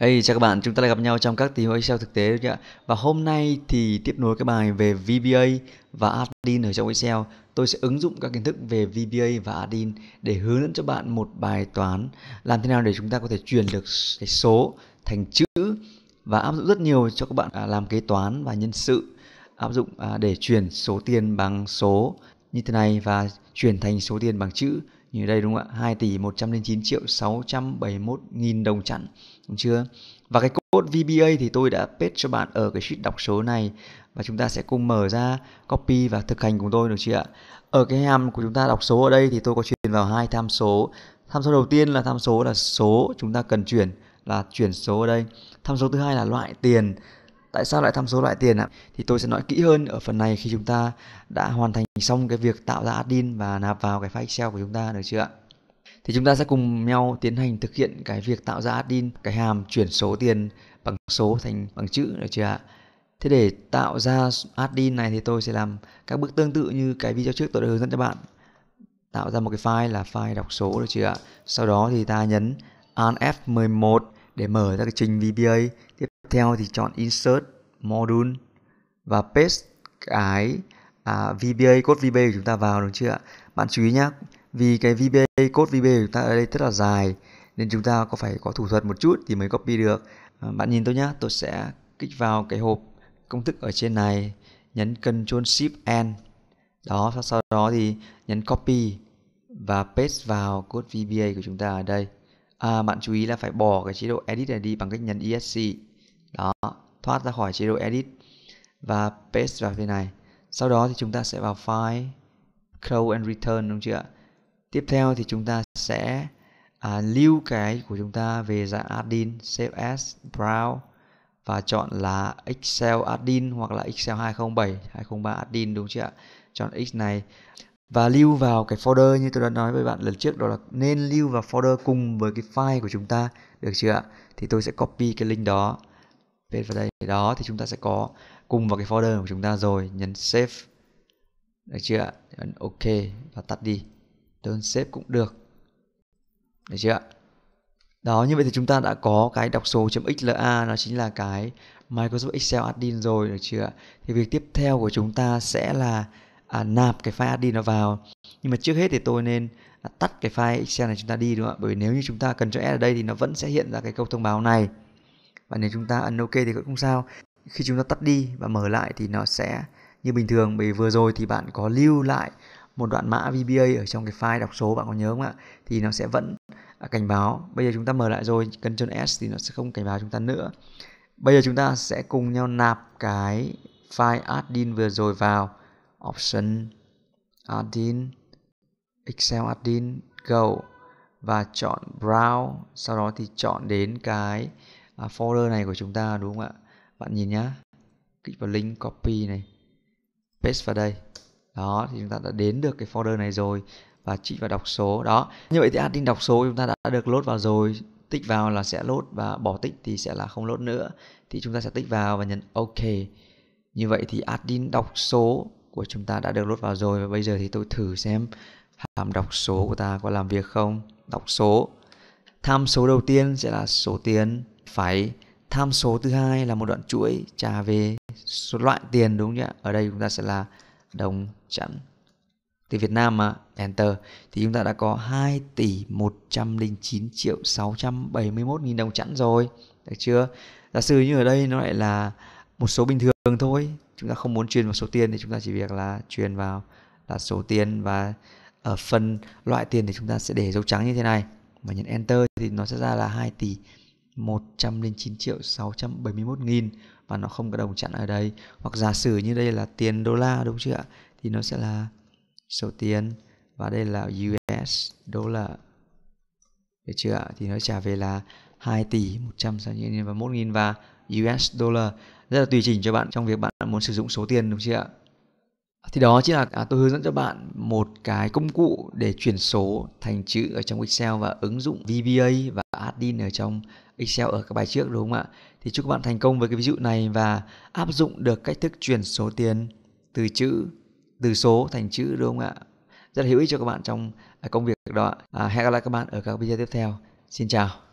Hey, chào các bạn, chúng ta lại gặp nhau trong các tình huống Excel thực tế nhé. Và hôm nay thì tiếp nối cái bài về VBA và Adin ở trong Excel. Tôi sẽ ứng dụng các kiến thức về VBA và Adin để hướng dẫn cho bạn một bài toán làm thế nào để chúng ta có thể chuyển được cái số thành chữ và áp dụng rất nhiều cho các bạn à, làm kế toán và nhân sự áp dụng à, để chuyển số tiền bằng số như thế này và chuyển thành số tiền bằng chữ như đây đúng không ạ 2 tỷ 109 triệu 671 nghìn đồng chẵn đúng chưa và cái code VBA thì tôi đã paste cho bạn ở cái sheet đọc số này và chúng ta sẽ cùng mở ra copy và thực hành cùng tôi được chưa ạ ở cái hàm của chúng ta đọc số ở đây thì tôi có truyền vào hai tham số tham số đầu tiên là tham số là số chúng ta cần chuyển là chuyển số ở đây tham số thứ hai là loại tiền Tại sao lại tham số loại tiền ạ? Thì tôi sẽ nói kỹ hơn ở phần này khi chúng ta đã hoàn thành xong cái việc tạo ra admin và nạp vào cái file Excel của chúng ta được chưa ạ? Thì chúng ta sẽ cùng nhau tiến hành thực hiện cái việc tạo ra admin, cái hàm chuyển số tiền bằng số thành bằng chữ được chưa ạ? Thế để tạo ra admin này thì tôi sẽ làm các bước tương tự như cái video trước tôi đã hướng dẫn cho bạn. Tạo ra một cái file là file đọc số được chưa ạ? Sau đó thì ta nhấn Alt F11 để mở ra cái trình VBA, tiếp theo thì chọn Insert Module và paste cái à, VBA, code VBA của chúng ta vào đúng chưa ạ? Bạn chú ý nhé, vì cái VBA, code VBA của chúng ta ở đây rất là dài nên chúng ta có phải có thủ thuật một chút thì mới copy được. À, bạn nhìn tôi nhá, tôi sẽ kích vào cái hộp công thức ở trên này, nhấn Ctrl Shift N. Đó, sau đó thì nhấn copy và paste vào code VBA của chúng ta ở đây à, bạn chú ý là phải bỏ cái chế độ edit này đi bằng cách nhấn esc đó thoát ra khỏi chế độ edit và paste vào bên này sau đó thì chúng ta sẽ vào file close and return đúng chưa tiếp theo thì chúng ta sẽ à, lưu cái của chúng ta về dạng admin save as browse và chọn là Excel admin hoặc là Excel 207 203 admin đúng chưa ạ chọn x này và lưu vào cái folder như tôi đã nói với bạn lần trước đó là nên lưu vào folder cùng với cái file của chúng ta được chưa ạ thì tôi sẽ copy cái link đó paste vào đây đó thì chúng ta sẽ có cùng vào cái folder của chúng ta rồi nhấn save được chưa ạ ok và tắt đi đơn save cũng được được chưa ạ đó như vậy thì chúng ta đã có cái đọc số .xla nó chính là cái Microsoft Excel admin rồi được chưa ạ thì việc tiếp theo của chúng ta sẽ là à, nạp cái file admin nó vào nhưng mà trước hết thì tôi nên à, tắt cái file excel này chúng ta đi đúng không ạ bởi vì nếu như chúng ta cần cho s ở đây thì nó vẫn sẽ hiện ra cái câu thông báo này và nếu chúng ta ấn ok thì cũng không sao khi chúng ta tắt đi và mở lại thì nó sẽ như bình thường bởi vừa rồi thì bạn có lưu lại một đoạn mã VBA ở trong cái file đọc số bạn có nhớ không ạ thì nó sẽ vẫn à, cảnh báo bây giờ chúng ta mở lại rồi cần Ctrl S thì nó sẽ không cảnh báo chúng ta nữa bây giờ chúng ta sẽ cùng nhau nạp cái file admin vừa rồi vào Option, Adin, Excel Adin, Go và chọn Browse. Sau đó thì chọn đến cái à, folder này của chúng ta đúng không ạ? Bạn nhìn nhá. kích vào link copy này. Paste vào đây. Đó thì chúng ta đã đến được cái folder này rồi và chỉ vào đọc số đó như vậy thì admin đọc số chúng ta đã được load vào rồi tích vào là sẽ load và bỏ tích thì sẽ là không load nữa thì chúng ta sẽ tích vào và nhấn ok như vậy thì admin đọc số của chúng ta đã được lốt vào rồi và bây giờ thì tôi thử xem hàm đọc số của ta có làm việc không đọc số tham số đầu tiên sẽ là số tiền phải tham số thứ hai là một đoạn chuỗi trả về số loại tiền đúng không ạ ở đây chúng ta sẽ là đồng chẵn từ Việt Nam mà enter thì chúng ta đã có 2 tỷ 109 triệu 671 nghìn đồng chẵn rồi được chưa giả sử như ở đây nó lại là một số bình thường thôi chúng ta không muốn truyền vào số tiền thì chúng ta chỉ việc là truyền vào là số tiền và ở phần loại tiền thì chúng ta sẽ để dấu trắng như thế này và nhấn enter thì nó sẽ ra là 2 tỷ 109 triệu 671 nghìn và nó không có đồng chặn ở đây hoặc giả sử như đây là tiền đô la đúng chưa ạ thì nó sẽ là số tiền và đây là US đô la được chưa ạ thì nó trả về là 2 tỷ 161 nghìn và US đô la rất là tùy chỉnh cho bạn trong việc bạn muốn sử dụng số tiền đúng chưa ạ thì đó chính là à, tôi hướng dẫn cho bạn một cái công cụ để chuyển số thành chữ ở trong Excel và ứng dụng VBA và Adin ở trong Excel ở các bài trước đúng không ạ? Thì chúc các bạn thành công với cái ví dụ này và áp dụng được cách thức chuyển số tiền từ chữ từ số thành chữ đúng không ạ? Rất là hữu ích cho các bạn trong à, công việc đó. À, hẹn gặp lại các bạn ở các video tiếp theo. Xin chào.